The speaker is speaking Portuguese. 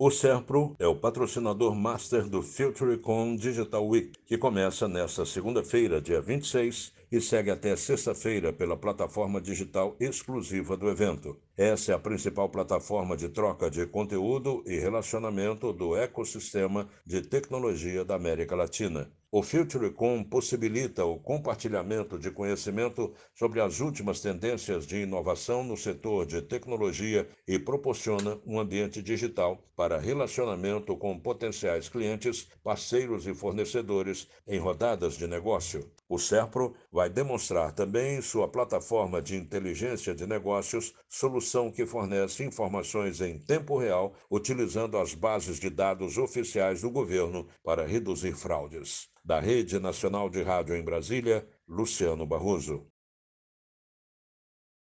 O Serpro é o patrocinador master do FutureCon Digital Week, que começa nesta segunda-feira, dia 26, e segue até sexta-feira pela plataforma digital exclusiva do evento. Essa é a principal plataforma de troca de conteúdo e relacionamento do ecossistema de tecnologia da América Latina. O FutureCon possibilita o compartilhamento de conhecimento sobre as últimas tendências de inovação no setor de tecnologia e proporciona um ambiente digital para relacionamento com potenciais clientes, parceiros e fornecedores em rodadas de negócio. O SERPRO vai demonstrar também sua plataforma de inteligência de negócios, solução que fornece informações em tempo real, utilizando as bases de dados oficiais do governo para reduzir fraudes. Da Rede Nacional de Rádio em Brasília, Luciano Barroso.